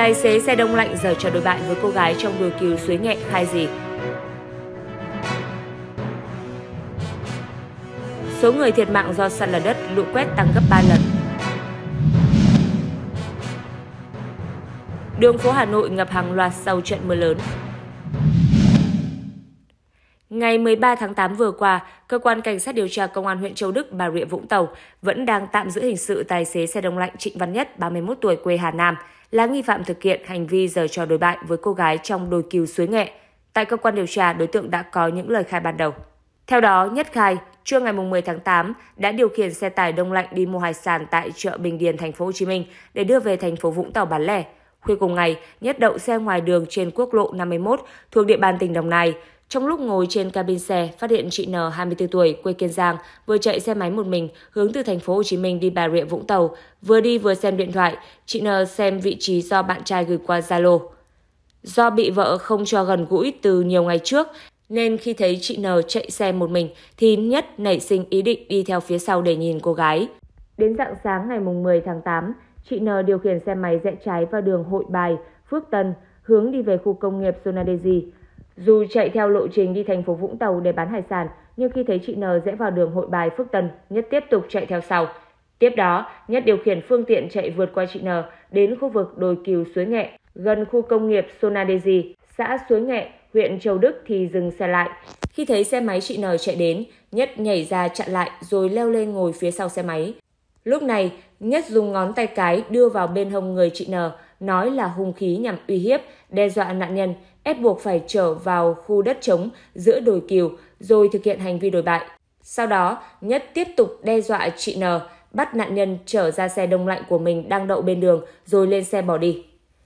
Tài xế xe đông lạnh giờ cho đối bạn với cô gái trong đôi cứu suối nghệ khai gì. Số người thiệt mạng do sạt lở đất lũ quét tăng gấp 3 lần. Đường phố Hà Nội ngập hàng loạt sau trận mưa lớn. Ngày 13 tháng 8 vừa qua, cơ quan cảnh sát điều tra công an huyện Châu Đức, Bà Rịa Vũng Tàu vẫn đang tạm giữ hình sự tài xế xe đông lạnh Trịnh Văn Nhất, 31 tuổi quê Hà Nam, là nghi phạm thực hiện hành vi giờ trò đối bại với cô gái trong đồi cừu suối nghệ. Tại cơ quan điều tra, đối tượng đã có những lời khai ban đầu. Theo đó, Nhất khai, trưa ngày 10 tháng 8 đã điều khiển xe tải đông lạnh đi mua hải sản tại chợ Bình Điền, thành phố Hồ Chí Minh để đưa về thành phố Vũng Tàu bán lẻ. Khuya cùng ngày, Nhất đậu xe ngoài đường trên quốc lộ 51 thuộc địa bàn tỉnh Đồng Nai. Trong lúc ngồi trên cabin xe, phát hiện chị N 24 tuổi, quê Kiên Giang, vừa chạy xe máy một mình hướng từ thành phố Hồ Chí Minh đi Bà Rịa Vũng Tàu, vừa đi vừa xem điện thoại, chị N xem vị trí do bạn trai gửi qua Zalo. Do bị vợ không cho gần gũi từ nhiều ngày trước, nên khi thấy chị N chạy xe một mình thì Nhất nảy sinh ý định đi theo phía sau để nhìn cô gái. Đến dạng sáng ngày 10 tháng 8, chị N điều khiển xe máy rẽ trái vào đường Hội Bài, Phước Tân, hướng đi về khu công nghiệp Sonadesi. Dù chạy theo lộ trình đi thành phố Vũng Tàu để bán hải sản, nhưng khi thấy chị N rẽ vào đường hội bài Phước Tân, Nhất tiếp tục chạy theo sau. Tiếp đó, Nhất điều khiển phương tiện chạy vượt qua chị N đến khu vực đồi cừu Suối Nghệ, gần khu công nghiệp Sonadeji, xã Suối Nghệ, huyện Châu Đức thì dừng xe lại. Khi thấy xe máy chị N chạy đến, Nhất nhảy ra chặn lại rồi leo lên ngồi phía sau xe máy. Lúc này, Nhất dùng ngón tay cái đưa vào bên hông người chị N, nói là hung khí nhằm uy hiếp, đe dọa nạn nhân ép buộc phải trở vào khu đất trống giữa đồi kiều rồi thực hiện hành vi đổi bại. Sau đó, Nhất tiếp tục đe dọa chị N, bắt nạn nhân trở ra xe đông lạnh của mình đang đậu bên đường rồi lên xe bỏ đi.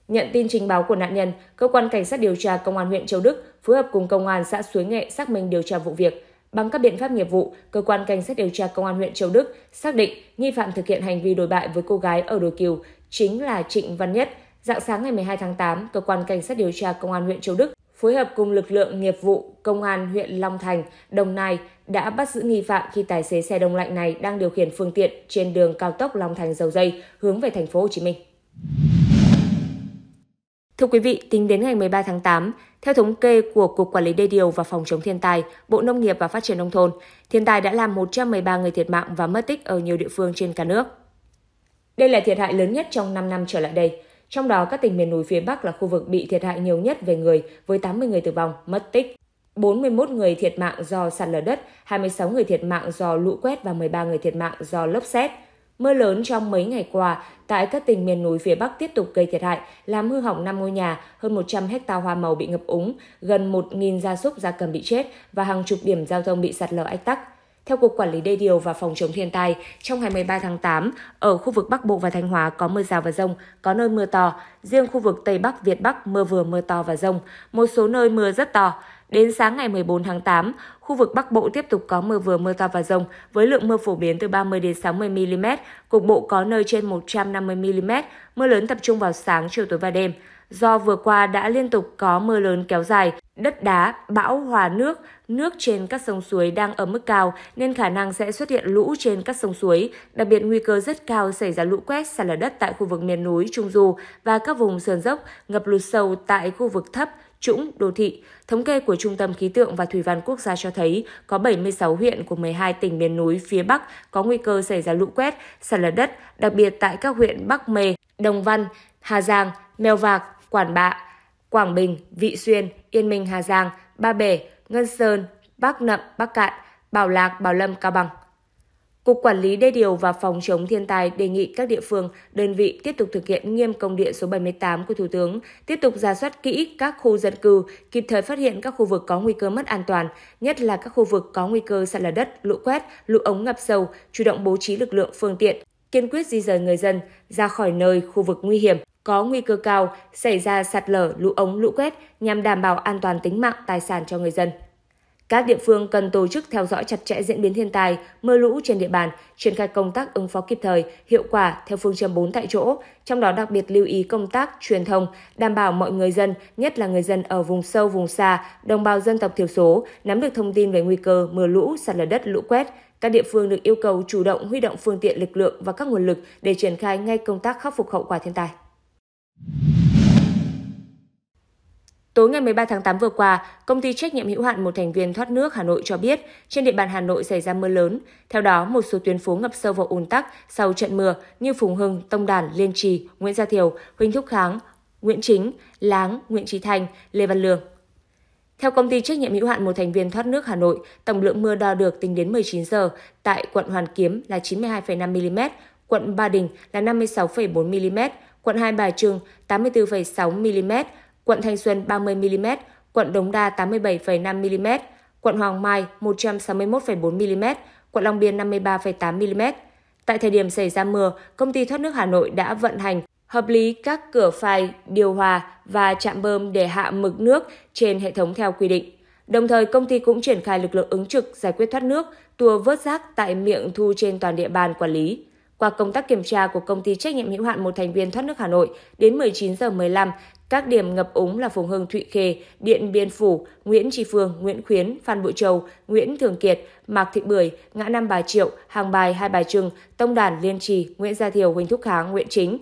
Nhận tin trình báo của nạn nhân, cơ quan cảnh sát điều tra công an huyện Châu Đức phối hợp cùng công an xã Suối Nghệ xác minh điều tra vụ việc. Bằng các biện pháp nghiệp vụ, cơ quan cảnh sát điều tra công an huyện Châu Đức xác định nghi phạm thực hiện hành vi đối bại với cô gái ở Đồi Kiều chính là Trịnh Văn Nhất, Dạng sáng ngày 12 tháng 8, cơ quan cảnh sát điều tra công an huyện Châu Đức phối hợp cùng lực lượng nghiệp vụ công an huyện Long Thành, Đồng Nai đã bắt giữ nghi phạm khi tài xế xe đông lạnh này đang điều khiển phương tiện trên đường cao tốc Long Thành Dầu Dây hướng về thành phố Hồ Chí Minh. Thưa quý vị, tính đến ngày 13 tháng 8, theo thống kê của Cục Quản lý Đê điều và Phòng chống thiên tai, Bộ Nông nghiệp và Phát triển Nông thôn, thiên tai đã làm 113 người thiệt mạng và mất tích ở nhiều địa phương trên cả nước. Đây là thiệt hại lớn nhất trong 5 năm trở lại đây. Trong đó, các tỉnh miền núi phía Bắc là khu vực bị thiệt hại nhiều nhất về người, với 80 người tử vong, mất tích. 41 người thiệt mạng do sạt lở đất, 26 người thiệt mạng do lũ quét và 13 người thiệt mạng do lốc xét. Mưa lớn trong mấy ngày qua tại các tỉnh miền núi phía Bắc tiếp tục gây thiệt hại, làm hư hỏng 5 ngôi nhà, hơn 100 hecta hoa màu bị ngập úng, gần 1.000 gia súc gia cầm bị chết và hàng chục điểm giao thông bị sạt lở ách tắc. Theo Cục Quản lý Đê điều và Phòng chống thiên tai, trong ngày 13 tháng 8, ở khu vực Bắc Bộ và Thanh Hóa có mưa rào và rông, có nơi mưa to. Riêng khu vực Tây Bắc, Việt Bắc mưa vừa mưa to và rông, một số nơi mưa rất to. Đến sáng ngày 14 tháng 8, khu vực Bắc Bộ tiếp tục có mưa vừa mưa to và rông với lượng mưa phổ biến từ 30 đến 60 mm, cục bộ có nơi trên 150 mm, mưa lớn tập trung vào sáng, chiều tối và đêm. Do vừa qua đã liên tục có mưa lớn kéo dài, đất đá, bão hòa nước, nước trên các sông suối đang ở mức cao nên khả năng sẽ xuất hiện lũ trên các sông suối, đặc biệt nguy cơ rất cao xảy ra lũ quét sạt lở đất tại khu vực miền núi Trung Du và các vùng sườn dốc, ngập lụt sâu tại khu vực thấp, trũng, đô thị. Thống kê của Trung tâm Khí tượng và Thủy văn Quốc gia cho thấy có 76 huyện của 12 tỉnh miền núi phía Bắc có nguy cơ xảy ra lũ quét, sạt lở đất, đặc biệt tại các huyện Bắc Mê, Đồng Văn, Hà Giang, Mèo Vạc, Quản Bạ, Quảng Bình, Vị Xuyên, Yên Minh, Hà Giang, Ba Bể, Ngân Sơn, Bắc Nậm, Bắc Cạn, Bảo Lạc, Bảo Lâm, Cao Bằng. Cục Quản lý Đê điều và Phòng chống thiên tai đề nghị các địa phương, đơn vị tiếp tục thực hiện nghiêm công điện số 78 của Thủ tướng, tiếp tục ra soát kỹ các khu dân cư, kịp thời phát hiện các khu vực có nguy cơ mất an toàn, nhất là các khu vực có nguy cơ sạt lở đất, lũ quét, lũ ống ngập sâu, chủ động bố trí lực lượng phương tiện, kiên quyết di rời người dân ra khỏi nơi khu vực nguy hiểm, có nguy cơ cao xảy ra sạt lở, lũ ống, lũ quét nhằm đảm bảo an toàn tính mạng, tài sản cho người dân. Các địa phương cần tổ chức theo dõi chặt chẽ diễn biến thiên tai, mưa lũ trên địa bàn, triển khai công tác ứng phó kịp thời, hiệu quả theo phương châm 4 tại chỗ, trong đó đặc biệt lưu ý công tác truyền thông, đảm bảo mọi người dân, nhất là người dân ở vùng sâu vùng xa, đồng bào dân tộc thiểu số nắm được thông tin về nguy cơ mưa lũ, sạt lở đất, lũ quét. Các địa phương được yêu cầu chủ động huy động phương tiện lực lượng và các nguồn lực để triển khai ngay công tác khắc phục hậu quả thiên tai. Tối ngày 13 tháng 8 vừa qua, công ty trách nhiệm hữu hạn một thành viên thoát nước Hà Nội cho biết trên địa bàn Hà Nội xảy ra mưa lớn. Theo đó, một số tuyến phố ngập sâu vào ùn tắc sau trận mưa như Phùng Hưng, Tông Đản, Liên Trì, Nguyễn Gia Thiều, Huỳnh Thúc Kháng, Nguyễn Chính, Láng, Nguyễn Trí Thành, Lê Văn Lương. Theo công ty trách nhiệm hữu hạn một thành viên thoát nước Hà Nội, tổng lượng mưa đo được tính đến 19 giờ tại quận Hoàn Kiếm là 92,5 mm, quận Ba Đình là 56,4 mm, quận Hai Bà Trưng 84,6 mm, quận Thanh Xuân 30mm, quận Đống Đa 87,5mm, quận Hoàng Mai 161,4mm, quận Long Biên 53,8mm. Tại thời điểm xảy ra mưa, công ty thoát nước Hà Nội đã vận hành hợp lý các cửa phai, điều hòa và trạm bơm để hạ mực nước trên hệ thống theo quy định. Đồng thời, công ty cũng triển khai lực lượng ứng trực giải quyết thoát nước, tua vớt rác tại miệng thu trên toàn địa bàn quản lý. Qua công tác kiểm tra của công ty trách nhiệm hữu hạn một thành viên thoát nước Hà Nội, đến 19 giờ 15, các điểm ngập úng là Phùng Hưng, Thụy Khê, Điện Biên Phủ, Nguyễn Tri Phương, Nguyễn Khuyến, Phan Bội Châu, Nguyễn Thường Kiệt, Mạc Thị Bưởi, Ngã Năm Bà Triệu, Hàng Bài, Hai Bà Trưng, Tông Đản, Liên Trì, Nguyễn Gia Thiều, Huỳnh Thúc Kháng, Nguyễn Chính.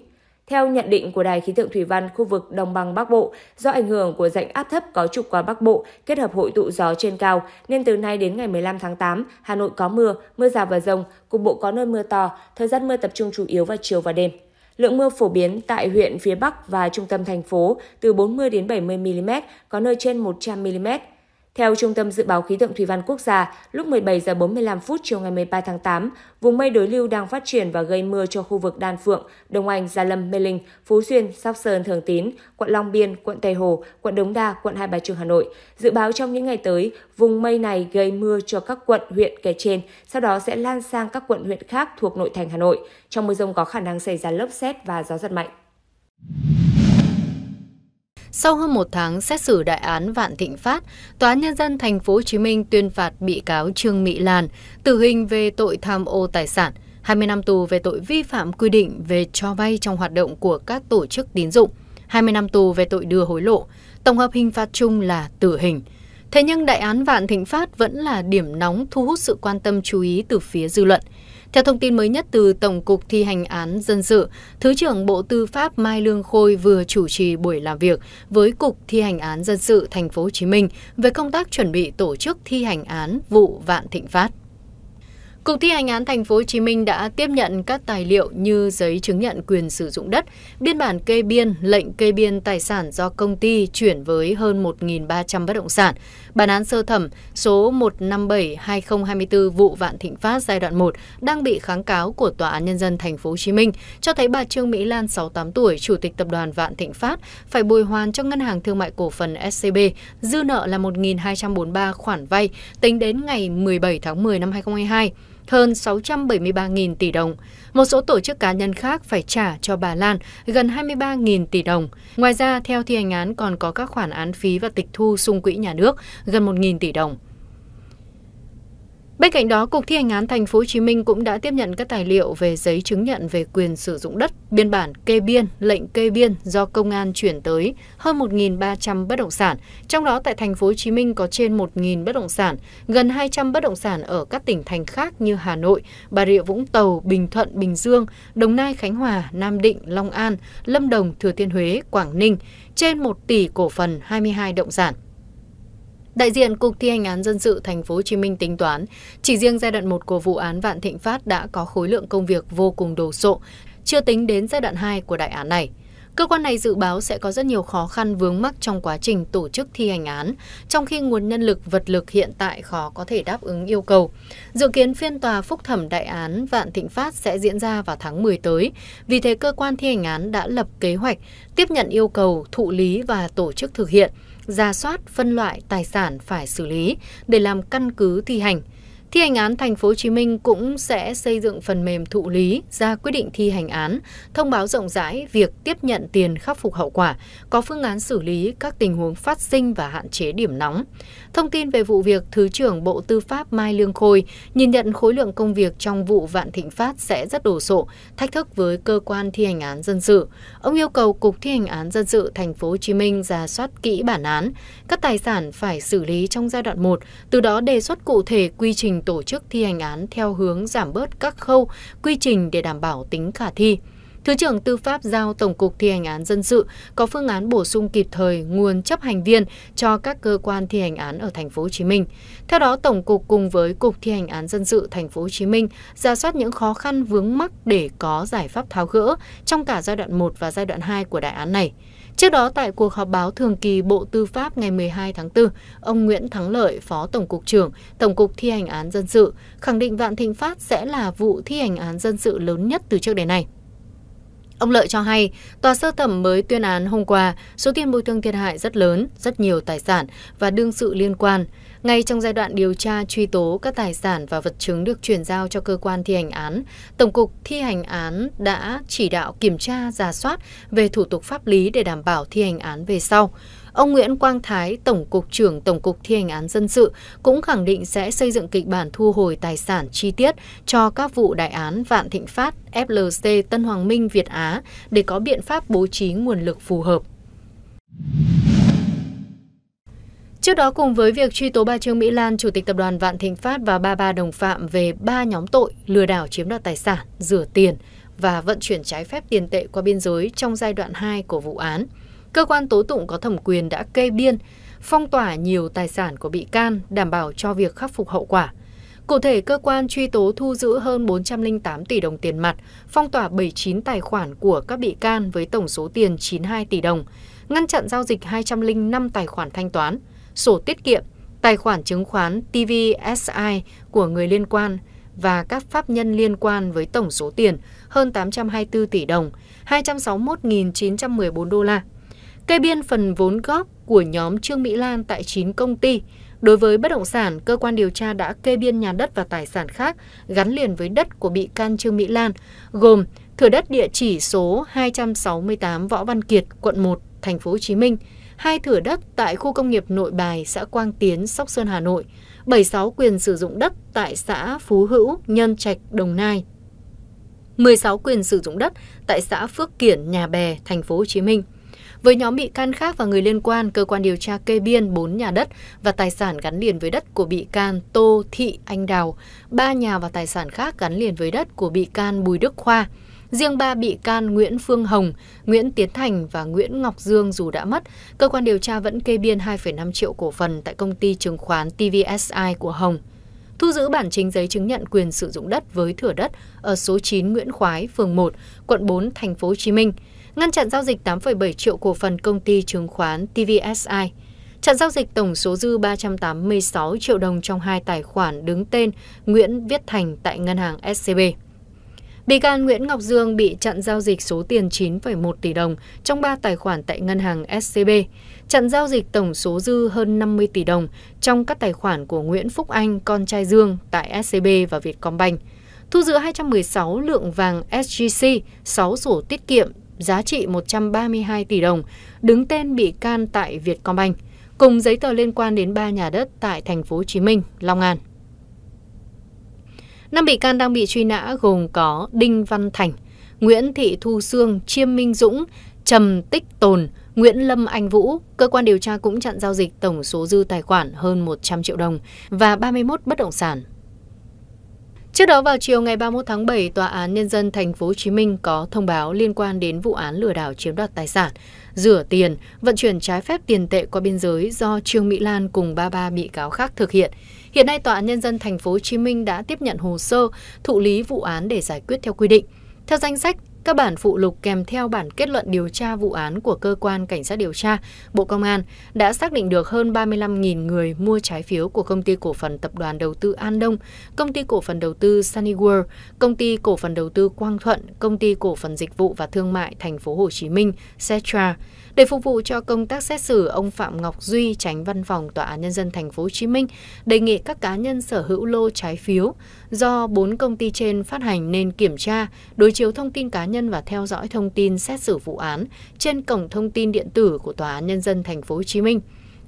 Theo nhận định của Đài khí tượng thủy văn khu vực Đồng bằng Bắc Bộ, do ảnh hưởng của rãnh áp thấp có trục qua Bắc Bộ kết hợp hội tụ gió trên cao, nên từ nay đến ngày 15 tháng 8, Hà Nội có mưa, mưa rào và rông, cục bộ có nơi mưa to, thời gian mưa tập trung chủ yếu vào chiều và đêm. Lượng mưa phổ biến tại huyện phía Bắc và trung tâm thành phố từ 40 đến 70 mm, có nơi trên 100 mm. Theo Trung tâm Dự báo Khí tượng Thủy văn Quốc gia, lúc 17 giờ 45 phút chiều ngày 13 tháng 8, vùng mây đối lưu đang phát triển và gây mưa cho khu vực Đan Phượng, Đông Anh, Gia Lâm, Mê Linh, Phú Xuyên, Sóc Sơn, Thường Tín, quận Long Biên, quận Tây Hồ, quận Đống Đa, quận Hai Bà Trưng, Hà Nội. Dự báo trong những ngày tới, vùng mây này gây mưa cho các quận, huyện kể trên, sau đó sẽ lan sang các quận, huyện khác thuộc nội thành Hà Nội. Trong mưa rông có khả năng xảy ra lốc xét và gió giật mạnh. Sau hơn một tháng xét xử đại án Vạn Thịnh Phát, Tòa Nhân dân Thành phố Hồ Chí Minh tuyên phạt bị cáo Trương Mỹ Lan tử hình về tội tham ô tài sản, 20 năm tù về tội vi phạm quy định về cho vay trong hoạt động của các tổ chức tín dụng, 20 năm tù về tội đưa hối lộ, tổng hợp hình phạt chung là tử hình. Thế nhưng đại án Vạn Thịnh Phát vẫn là điểm nóng thu hút sự quan tâm chú ý từ phía dư luận. Theo thông tin mới nhất từ Tổng cục Thi hành án dân sự, Thứ trưởng Bộ Tư pháp Mai Lương Khôi vừa chủ trì buổi làm việc với Cục Thi hành án dân sự Thành phố Hồ Chí Minh về công tác chuẩn bị tổ chức thi hành án vụ Vạn Thịnh Phát. Cục thi hành án thành phố Hồ Chí Minh đã tiếp nhận các tài liệu như giấy chứng nhận quyền sử dụng đất, biên bản kê biên, lệnh kê biên tài sản do công ty chuyển với hơn 1.300 bất động sản, bản án sơ thẩm số 157-2024 vụ Vạn Thịnh Phát giai đoạn 1 đang bị kháng cáo của Tòa án Nhân dân thành phố Hồ Chí Minh cho thấy bà Trương Mỹ Lan 68 tuổi, chủ tịch tập đoàn Vạn Thịnh Phát phải bồi hoàn cho Ngân hàng Thương mại Cổ phần SCB dư nợ là 1.243 khoản vay tính đến ngày 17 tháng 10 năm 2022 hơn 673.000 tỷ đồng. Một số tổ chức cá nhân khác phải trả cho bà Lan gần 23.000 tỷ đồng. Ngoài ra, theo thi hành án còn có các khoản án phí và tịch thu xung quỹ nhà nước gần 1.000 tỷ đồng. Bên cạnh đó, Cục Thi hành án Thành phố Hồ Chí Minh cũng đã tiếp nhận các tài liệu về giấy chứng nhận về quyền sử dụng đất, biên bản kê biên, lệnh kê biên do công an chuyển tới hơn 1.300 bất động sản, trong đó tại Thành phố Hồ Chí Minh có trên 1.000 bất động sản, gần 200 bất động sản ở các tỉnh thành khác như Hà Nội, Bà Rịa Vũng Tàu, Bình Thuận, Bình Dương, Đồng Nai, Khánh Hòa, Nam Định, Long An, Lâm Đồng, Thừa Thiên Huế, Quảng Ninh, trên 1 tỷ cổ phần 22 động sản. Đại diện Cục Thi hành án dân sự Thành phố Hồ Chí Minh tính toán, chỉ riêng giai đoạn 1 của vụ án Vạn Thịnh Phát đã có khối lượng công việc vô cùng đồ sộ, chưa tính đến giai đoạn 2 của đại án này. Cơ quan này dự báo sẽ có rất nhiều khó khăn vướng mắc trong quá trình tổ chức thi hành án, trong khi nguồn nhân lực vật lực hiện tại khó có thể đáp ứng yêu cầu. Dự kiến phiên tòa phúc thẩm đại án Vạn Thịnh Phát sẽ diễn ra vào tháng 10 tới, vì thế cơ quan thi hành án đã lập kế hoạch tiếp nhận yêu cầu, thụ lý và tổ chức thực hiện – ra soát phân loại tài sản phải xử lý để làm căn cứ thi hành Thi hành án Thành phố Hồ Chí Minh cũng sẽ xây dựng phần mềm thụ lý ra quyết định thi hành án, thông báo rộng rãi việc tiếp nhận tiền khắc phục hậu quả, có phương án xử lý các tình huống phát sinh và hạn chế điểm nóng. Thông tin về vụ việc, Thứ trưởng Bộ Tư pháp Mai Lương Khôi nhìn nhận khối lượng công việc trong vụ Vạn Thịnh Phát sẽ rất đồ sộ, thách thức với cơ quan thi hành án dân sự. Ông yêu cầu Cục Thi hành án dân sự Thành phố Hồ Chí Minh ra soát kỹ bản án, các tài sản phải xử lý trong giai đoạn 1, từ đó đề xuất cụ thể quy trình tổ chức thi hành án theo hướng giảm bớt các khâu, quy trình để đảm bảo tính khả thi. Thứ trưởng Tư pháp giao Tổng cục thi hành án dân sự có phương án bổ sung kịp thời nguồn chấp hành viên cho các cơ quan thi hành án ở thành phố Hồ Chí Minh. Theo đó, Tổng cục cùng với Cục thi hành án dân sự thành phố Hồ Chí Minh ra soát những khó khăn vướng mắc để có giải pháp tháo gỡ trong cả giai đoạn 1 và giai đoạn 2 của đại án này. Trước đó tại cuộc họp báo thường kỳ Bộ Tư pháp ngày 12 tháng 4, ông Nguyễn Thắng Lợi, Phó Tổng cục trưởng Tổng cục thi hành án dân sự, khẳng định Vạn Thịnh Phát sẽ là vụ thi hành án dân sự lớn nhất từ trước đến nay. Ông Lợi cho hay, tòa sơ thẩm mới tuyên án hôm qua, số tiền bồi thường thiệt hại rất lớn, rất nhiều tài sản và đương sự liên quan. Ngay trong giai đoạn điều tra truy tố các tài sản và vật chứng được chuyển giao cho cơ quan thi hành án, Tổng cục thi hành án đã chỉ đạo kiểm tra, giả soát về thủ tục pháp lý để đảm bảo thi hành án về sau. Ông Nguyễn Quang Thái, Tổng cục trưởng Tổng cục thi hành án dân sự, cũng khẳng định sẽ xây dựng kịch bản thu hồi tài sản chi tiết cho các vụ đại án Vạn Thịnh Phát, FLC, Tân Hoàng Minh, Việt Á để có biện pháp bố trí nguồn lực phù hợp. Trước đó cùng với việc truy tố bà Trương Mỹ Lan, Chủ tịch Tập đoàn Vạn Thịnh Phát và ba ba đồng phạm về ba nhóm tội lừa đảo chiếm đoạt tài sản, rửa tiền và vận chuyển trái phép tiền tệ qua biên giới trong giai đoạn 2 của vụ án. Cơ quan tố tụng có thẩm quyền đã kê biên, phong tỏa nhiều tài sản của bị can đảm bảo cho việc khắc phục hậu quả. Cụ thể, cơ quan truy tố thu giữ hơn 408 tỷ đồng tiền mặt, phong tỏa 79 tài khoản của các bị can với tổng số tiền 92 tỷ đồng, ngăn chặn giao dịch 205 tài khoản thanh toán sổ tiết kiệm, tài khoản chứng khoán TVSI của người liên quan và các pháp nhân liên quan với tổng số tiền hơn 824 tỷ đồng, 261.914 đô la. Kê biên phần vốn góp của nhóm Trương Mỹ Lan tại 9 công ty. Đối với bất động sản, cơ quan điều tra đã kê biên nhà đất và tài sản khác gắn liền với đất của bị can Trương Mỹ Lan, gồm thửa đất địa chỉ số 268 Võ Văn Kiệt, quận 1, thành phố Hồ Chí Minh, hai thửa đất tại khu công nghiệp Nội Bài, xã Quang Tiến, Sóc Sơn, Hà Nội, 76 quyền sử dụng đất tại xã Phú Hữu, Nhân Trạch, Đồng Nai, 16 quyền sử dụng đất tại xã Phước Kiển, Nhà Bè, thành phố Hồ Chí Minh. Với nhóm bị can khác và người liên quan, cơ quan điều tra kê biên 4 nhà đất và tài sản gắn liền với đất của bị can Tô Thị Anh Đào, 3 nhà và tài sản khác gắn liền với đất của bị can Bùi Đức Khoa, riêng ba bị can nguyễn phương hồng nguyễn tiến thành và nguyễn ngọc dương dù đã mất cơ quan điều tra vẫn kê biên 2,5 triệu cổ phần tại công ty chứng khoán tvsi của hồng thu giữ bản chính giấy chứng nhận quyền sử dụng đất với thửa đất ở số 9 Nguyễn Khoái, phường 1, quận 4, thành phố Hồ Chí Minh, ngăn chặn giao dịch 8,7 triệu cổ phần công ty chứng khoán TVSI. Chặn giao dịch tổng số dư 386 triệu đồng trong hai tài khoản đứng tên Nguyễn Viết Thành tại ngân hàng SCB bị can Nguyễn Ngọc Dương bị chặn giao dịch số tiền 9,1 tỷ đồng trong 3 tài khoản tại ngân hàng SCB, chặn giao dịch tổng số dư hơn 50 tỷ đồng trong các tài khoản của Nguyễn Phúc Anh, con trai Dương tại SCB và Vietcombank, thu giữ 216 lượng vàng SGC, 6 sổ tiết kiệm giá trị 132 tỷ đồng, đứng tên bị can tại Vietcombank, cùng giấy tờ liên quan đến ba nhà đất tại thành phố Hồ Chí Minh, Long An năm bị can đang bị truy nã gồm có Đinh Văn Thành, Nguyễn Thị Thu Sương, Chiêm Minh Dũng, Trầm Tích Tồn, Nguyễn Lâm Anh Vũ, cơ quan điều tra cũng chặn giao dịch tổng số dư tài khoản hơn 100 triệu đồng và 31 bất động sản Trước đó vào chiều ngày 31 tháng 7, Tòa án Nhân dân tp hcm có thông báo liên quan đến vụ án lừa đảo chiếm đoạt tài sản, rửa tiền, vận chuyển trái phép tiền tệ qua biên giới do Trương Mỹ Lan cùng 33 bị cáo khác thực hiện. Hiện nay Tòa án Nhân dân tp hcm đã tiếp nhận hồ sơ, thụ lý vụ án để giải quyết theo quy định. Theo danh sách các bản phụ lục kèm theo bản kết luận điều tra vụ án của cơ quan cảnh sát điều tra Bộ Công an đã xác định được hơn 35.000 người mua trái phiếu của công ty cổ phần tập đoàn đầu tư An Đông, công ty cổ phần đầu tư Sunny World, công ty cổ phần đầu tư Quang Thuận, công ty cổ phần dịch vụ và thương mại thành phố Hồ Chí Minh, Setra, để phục vụ cho công tác xét xử, ông Phạm Ngọc Duy, tránh văn phòng Tòa án Nhân dân tp hcm đề nghị các cá nhân sở hữu lô trái phiếu do bốn công ty trên phát hành nên kiểm tra, đối chiếu thông tin cá nhân và theo dõi thông tin xét xử vụ án trên cổng thông tin điện tử của Tòa án Nhân dân tp hcm.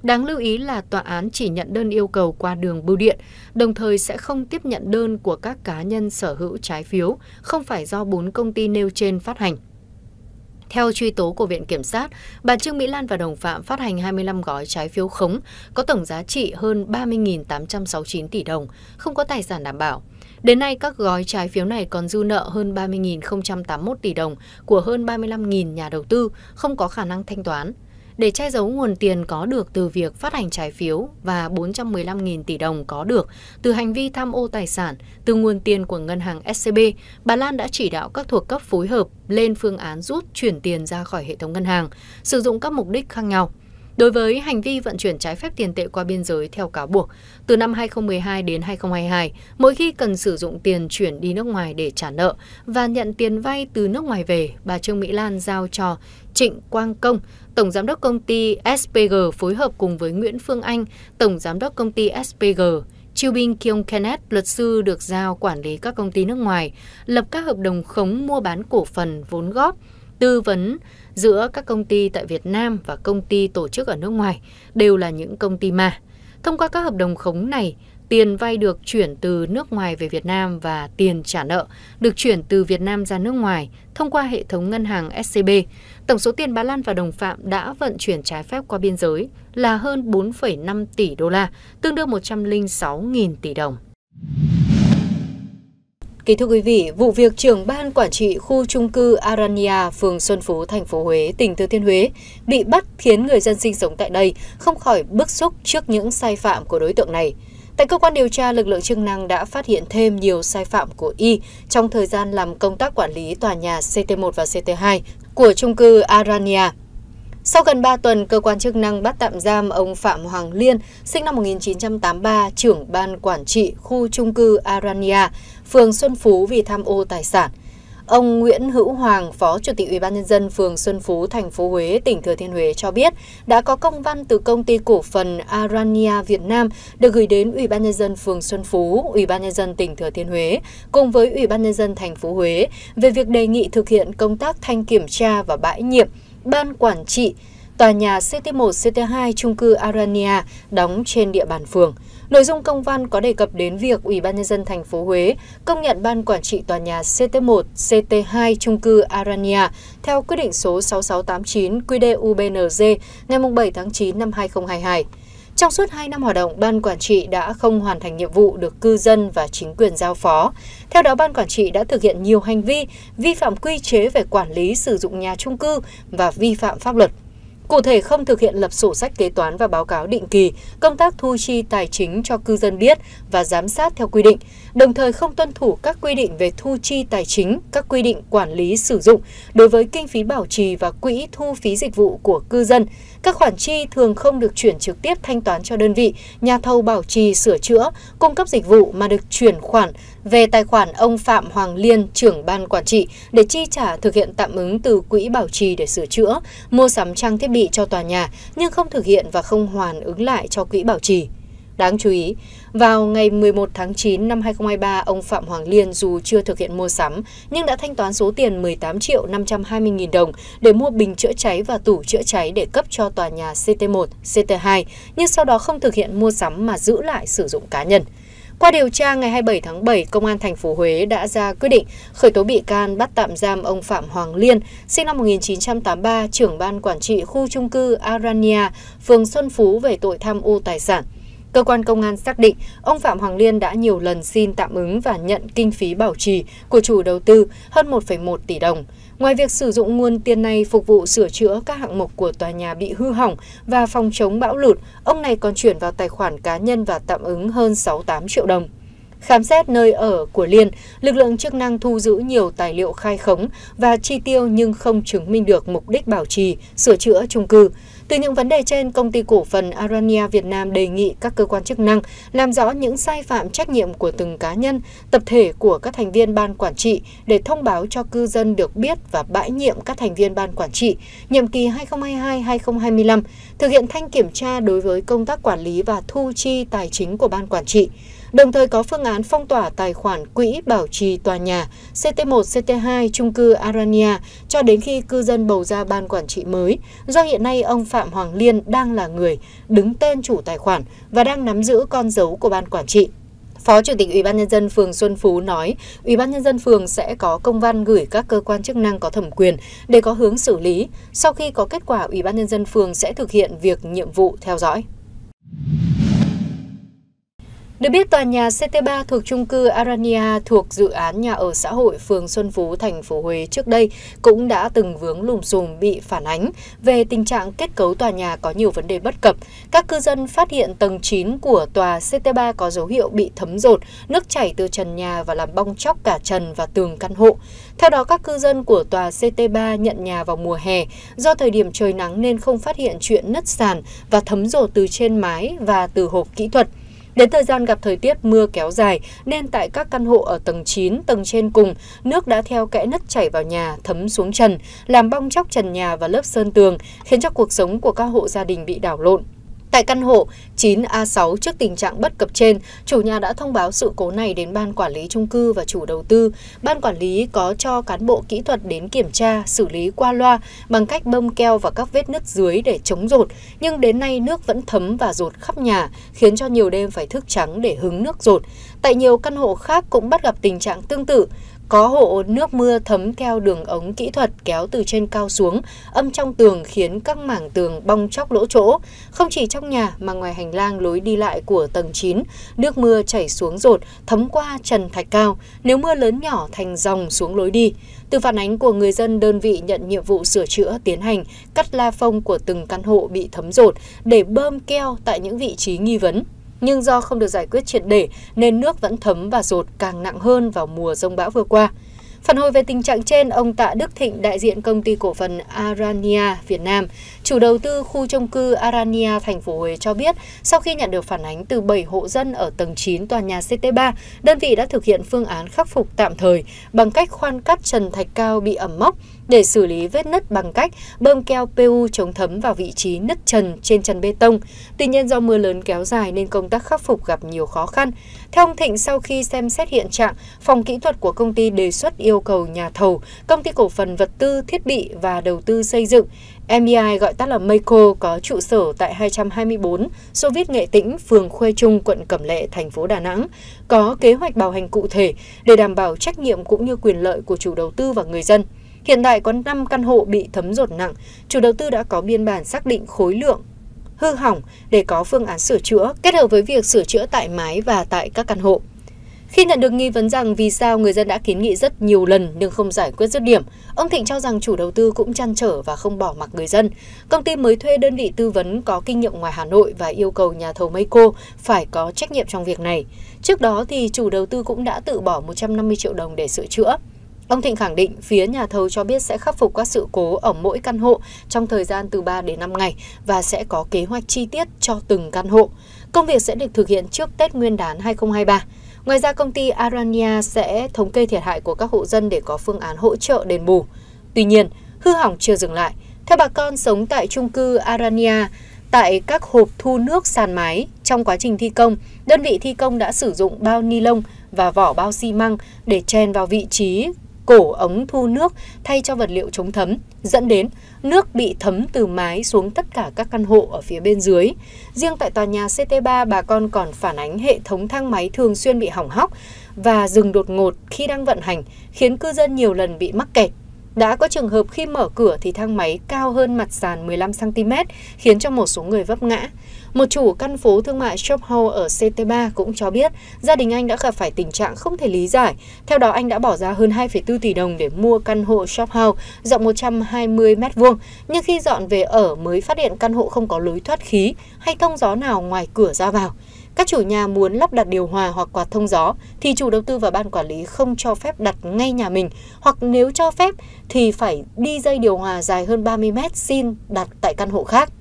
Đáng lưu ý là tòa án chỉ nhận đơn yêu cầu qua đường bưu điện, đồng thời sẽ không tiếp nhận đơn của các cá nhân sở hữu trái phiếu, không phải do bốn công ty nêu trên phát hành. Theo truy tố của Viện Kiểm sát, bà Trương Mỹ Lan và đồng phạm phát hành 25 gói trái phiếu khống có tổng giá trị hơn 30.869 tỷ đồng, không có tài sản đảm bảo. Đến nay, các gói trái phiếu này còn dư nợ hơn 30.081 tỷ đồng của hơn 35.000 nhà đầu tư không có khả năng thanh toán để che giấu nguồn tiền có được từ việc phát hành trái phiếu và 415.000 tỷ đồng có được từ hành vi tham ô tài sản từ nguồn tiền của ngân hàng SCB, bà Lan đã chỉ đạo các thuộc cấp phối hợp lên phương án rút chuyển tiền ra khỏi hệ thống ngân hàng, sử dụng các mục đích khác nhau. Đối với hành vi vận chuyển trái phép tiền tệ qua biên giới theo cáo buộc, từ năm 2012 đến 2022, mỗi khi cần sử dụng tiền chuyển đi nước ngoài để trả nợ và nhận tiền vay từ nước ngoài về, bà Trương Mỹ Lan giao cho Trịnh Quang Công, Tổng Giám đốc Công ty SPG phối hợp cùng với Nguyễn Phương Anh, Tổng Giám đốc Công ty SPG, Chiêu binh Kyung Kenneth, luật sư được giao quản lý các công ty nước ngoài, lập các hợp đồng khống mua bán cổ phần vốn góp, tư vấn giữa các công ty tại Việt Nam và công ty tổ chức ở nước ngoài đều là những công ty mà Thông qua các hợp đồng khống này, tiền vay được chuyển từ nước ngoài về Việt Nam và tiền trả nợ được chuyển từ Việt Nam ra nước ngoài thông qua hệ thống ngân hàng SCB tổng số tiền bà Lan và đồng phạm đã vận chuyển trái phép qua biên giới là hơn 4,5 tỷ đô la, tương đương 106.000 tỷ đồng. Kính thưa quý vị, vụ việc trưởng ban quản trị khu trung cư Arania, phường Xuân Phú, thành phố Huế, tỉnh Thừa Thiên Huế bị bắt khiến người dân sinh sống tại đây không khỏi bức xúc trước những sai phạm của đối tượng này. Tại cơ quan điều tra, lực lượng chức năng đã phát hiện thêm nhiều sai phạm của Y trong thời gian làm công tác quản lý tòa nhà CT1 và CT2 của trung cư Arania. Sau gần 3 tuần, cơ quan chức năng bắt tạm giam ông Phạm Hoàng Liên, sinh năm 1983, trưởng ban quản trị khu trung cư Arania, phường Xuân Phú vì tham ô tài sản – Ông Nguyễn Hữu Hoàng, Phó Chủ tịch ủy ban nhân dân phường Xuân Phú, thành phố Huế, tỉnh Thừa Thiên Huế cho biết đã có công văn từ công ty cổ phần Arania Việt Nam được gửi đến ủy ban nhân dân phường Xuân Phú, ủy ban nhân dân tỉnh Thừa Thiên Huế cùng với ủy ban nhân dân thành phố Huế về việc đề nghị thực hiện công tác thanh kiểm tra và bãi nhiệm ban quản trị tòa nhà CT1, CT2 trung cư Arania đóng trên địa bàn phường nội dung công văn có đề cập đến việc ủy ban nhân dân Thành phố Huế công nhận ban quản trị tòa nhà CT1, CT2 trung cư Arania theo quyết định số 6689 QĐ-UBNZ ngày 7 tháng 9 năm 2022. Trong suốt 2 năm hoạt động, Ban Quản trị đã không hoàn thành nhiệm vụ được cư dân và chính quyền giao phó. Theo đó, Ban Quản trị đã thực hiện nhiều hành vi vi phạm quy chế về quản lý sử dụng nhà trung cư và vi phạm pháp luật. Cụ thể không thực hiện lập sổ sách kế toán và báo cáo định kỳ, công tác thu chi tài chính cho cư dân biết và giám sát theo quy định, đồng thời không tuân thủ các quy định về thu chi tài chính, các quy định quản lý sử dụng đối với kinh phí bảo trì và quỹ thu phí dịch vụ của cư dân. Các khoản chi thường không được chuyển trực tiếp thanh toán cho đơn vị, nhà thầu bảo trì sửa chữa, cung cấp dịch vụ mà được chuyển khoản về tài khoản ông Phạm Hoàng Liên, trưởng ban quản trị, để chi trả thực hiện tạm ứng từ quỹ bảo trì để sửa chữa, mua sắm trang thiết bị cho tòa nhà, nhưng không thực hiện và không hoàn ứng lại cho quỹ bảo trì. Đáng chú ý, vào ngày 11 tháng 9 năm 2023, ông Phạm Hoàng Liên dù chưa thực hiện mua sắm nhưng đã thanh toán số tiền 18 triệu 520 nghìn đồng để mua bình chữa cháy và tủ chữa cháy để cấp cho tòa nhà CT1, CT2 nhưng sau đó không thực hiện mua sắm mà giữ lại sử dụng cá nhân. Qua điều tra ngày 27 tháng 7, Công an thành phố Huế đã ra quyết định khởi tố bị can bắt tạm giam ông Phạm Hoàng Liên, sinh năm 1983, trưởng ban quản trị khu trung cư Arania, phường Xuân Phú về tội tham ô tài sản. Cơ quan công an xác định ông Phạm Hoàng Liên đã nhiều lần xin tạm ứng và nhận kinh phí bảo trì của chủ đầu tư hơn 1,1 tỷ đồng. Ngoài việc sử dụng nguồn tiền này phục vụ sửa chữa các hạng mục của tòa nhà bị hư hỏng và phòng chống bão lụt, ông này còn chuyển vào tài khoản cá nhân và tạm ứng hơn 68 triệu đồng. Khám xét nơi ở của Liên, lực lượng chức năng thu giữ nhiều tài liệu khai khống và chi tiêu nhưng không chứng minh được mục đích bảo trì, sửa chữa chung cư. Từ những vấn đề trên, công ty cổ phần Arania Việt Nam đề nghị các cơ quan chức năng làm rõ những sai phạm trách nhiệm của từng cá nhân, tập thể của các thành viên ban quản trị để thông báo cho cư dân được biết và bãi nhiệm các thành viên ban quản trị nhiệm kỳ 2022-2025, thực hiện thanh kiểm tra đối với công tác quản lý và thu chi tài chính của ban quản trị đồng thời có phương án phong tỏa tài khoản quỹ bảo trì tòa nhà ct 1 ct 2 trung cư arania cho đến khi cư dân bầu ra ban quản trị mới do hiện nay ông phạm hoàng liên đang là người đứng tên chủ tài khoản và đang nắm giữ con dấu của ban quản trị Phó Chủ tịch Ủy ban nhân dân phường Xuân Phú nói, Ủy ban nhân dân phường sẽ có công văn gửi các cơ quan chức năng có thẩm quyền để có hướng xử lý. Sau khi có kết quả, Ủy ban nhân dân phường sẽ thực hiện việc nhiệm vụ theo dõi. Được biết, tòa nhà CT3 thuộc trung cư Arania thuộc dự án nhà ở xã hội phường Xuân Phú, thành phố Huế trước đây cũng đã từng vướng lùm xùm bị phản ánh về tình trạng kết cấu tòa nhà có nhiều vấn đề bất cập. Các cư dân phát hiện tầng 9 của tòa CT3 có dấu hiệu bị thấm rột, nước chảy từ trần nhà và làm bong chóc cả trần và tường căn hộ. Theo đó, các cư dân của tòa CT3 nhận nhà vào mùa hè do thời điểm trời nắng nên không phát hiện chuyện nứt sàn và thấm rột từ trên mái và từ hộp kỹ thuật đến thời gian gặp thời tiết mưa kéo dài nên tại các căn hộ ở tầng 9, tầng trên cùng, nước đã theo kẽ nứt chảy vào nhà, thấm xuống trần, làm bong chóc trần nhà và lớp sơn tường, khiến cho cuộc sống của các hộ gia đình bị đảo lộn. Tại căn hộ 9A6 trước tình trạng bất cập trên, chủ nhà đã thông báo sự cố này đến ban quản lý chung cư và chủ đầu tư. Ban quản lý có cho cán bộ kỹ thuật đến kiểm tra, xử lý qua loa bằng cách bơm keo vào các vết nứt dưới để chống rột, nhưng đến nay nước vẫn thấm và rột khắp nhà, khiến cho nhiều đêm phải thức trắng để hứng nước rột. Tại nhiều căn hộ khác cũng bắt gặp tình trạng tương tự. Có hộ nước mưa thấm theo đường ống kỹ thuật kéo từ trên cao xuống, âm trong tường khiến các mảng tường bong chóc lỗ chỗ. Không chỉ trong nhà mà ngoài hành lang lối đi lại của tầng 9, nước mưa chảy xuống rột, thấm qua trần thạch cao, nếu mưa lớn nhỏ thành dòng xuống lối đi. Từ phản ánh của người dân, đơn vị nhận nhiệm vụ sửa chữa tiến hành cắt la phông của từng căn hộ bị thấm rột để bơm keo tại những vị trí nghi vấn nhưng do không được giải quyết triệt để nên nước vẫn thấm và rột càng nặng hơn vào mùa rông bão vừa qua. Phản hồi về tình trạng trên, ông Tạ Đức Thịnh, đại diện công ty cổ phần Arania Việt Nam, chủ đầu tư khu chung cư Arania thành phố Huế cho biết, sau khi nhận được phản ánh từ 7 hộ dân ở tầng 9 tòa nhà CT3, đơn vị đã thực hiện phương án khắc phục tạm thời bằng cách khoan cắt trần thạch cao bị ẩm mốc, để xử lý vết nứt bằng cách bơm keo PU chống thấm vào vị trí nứt trần trên trần bê tông. Tuy nhiên do mưa lớn kéo dài nên công tác khắc phục gặp nhiều khó khăn. Theo ông Thịnh, sau khi xem xét hiện trạng, phòng kỹ thuật của công ty đề xuất yêu cầu nhà thầu, công ty cổ phần vật tư, thiết bị và đầu tư xây dựng MEI gọi tắt là Meico có trụ sở tại 224 viết Nghệ Tĩnh, phường Khuê Trung, quận Cẩm Lệ, thành phố Đà Nẵng, có kế hoạch bảo hành cụ thể để đảm bảo trách nhiệm cũng như quyền lợi của chủ đầu tư và người dân. Hiện tại có 5 căn hộ bị thấm rột nặng, chủ đầu tư đã có biên bản xác định khối lượng hư hỏng để có phương án sửa chữa, kết hợp với việc sửa chữa tại mái và tại các căn hộ. Khi nhận được nghi vấn rằng vì sao người dân đã kiến nghị rất nhiều lần nhưng không giải quyết dứt điểm, ông Thịnh cho rằng chủ đầu tư cũng chăn trở và không bỏ mặc người dân. Công ty mới thuê đơn vị tư vấn có kinh nghiệm ngoài Hà Nội và yêu cầu nhà thầu Meico phải có trách nhiệm trong việc này. Trước đó thì chủ đầu tư cũng đã tự bỏ 150 triệu đồng để sửa chữa. Ông Thịnh khẳng định phía nhà thầu cho biết sẽ khắc phục các sự cố ở mỗi căn hộ trong thời gian từ 3 đến 5 ngày và sẽ có kế hoạch chi tiết cho từng căn hộ. Công việc sẽ được thực hiện trước Tết Nguyên đán 2023. Ngoài ra, công ty Arania sẽ thống kê thiệt hại của các hộ dân để có phương án hỗ trợ đền bù. Tuy nhiên, hư hỏng chưa dừng lại. Theo bà con sống tại trung cư Arania, tại các hộp thu nước sàn mái, trong quá trình thi công, đơn vị thi công đã sử dụng bao ni lông và vỏ bao xi măng để chèn vào vị trí cổ ống thu nước thay cho vật liệu chống thấm, dẫn đến nước bị thấm từ mái xuống tất cả các căn hộ ở phía bên dưới. Riêng tại tòa nhà CT3, bà con còn phản ánh hệ thống thang máy thường xuyên bị hỏng hóc và dừng đột ngột khi đang vận hành, khiến cư dân nhiều lần bị mắc kẹt. Đã có trường hợp khi mở cửa thì thang máy cao hơn mặt sàn 15cm, khiến cho một số người vấp ngã. Một chủ căn phố thương mại shop Shophouse ở CT3 cũng cho biết gia đình anh đã gặp phải tình trạng không thể lý giải. Theo đó, anh đã bỏ ra hơn 2,4 tỷ đồng để mua căn hộ shop Shophouse rộng 120 m2, nhưng khi dọn về ở mới phát hiện căn hộ không có lối thoát khí hay thông gió nào ngoài cửa ra vào. Các chủ nhà muốn lắp đặt điều hòa hoặc quạt thông gió thì chủ đầu tư và ban quản lý không cho phép đặt ngay nhà mình hoặc nếu cho phép thì phải đi dây điều hòa dài hơn 30 mét xin đặt tại căn hộ khác.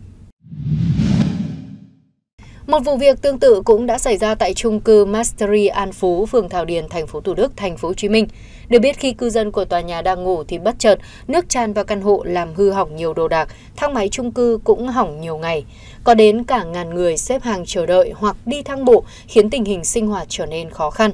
Một vụ việc tương tự cũng đã xảy ra tại trung cư Mastery An Phú, phường Thảo Điền, thành phố Thủ Đức, thành phố Hồ Chí Minh. Được biết khi cư dân của tòa nhà đang ngủ thì bất chợt nước tràn vào căn hộ làm hư hỏng nhiều đồ đạc, thang máy trung cư cũng hỏng nhiều ngày. Có đến cả ngàn người xếp hàng chờ đợi hoặc đi thang bộ khiến tình hình sinh hoạt trở nên khó khăn.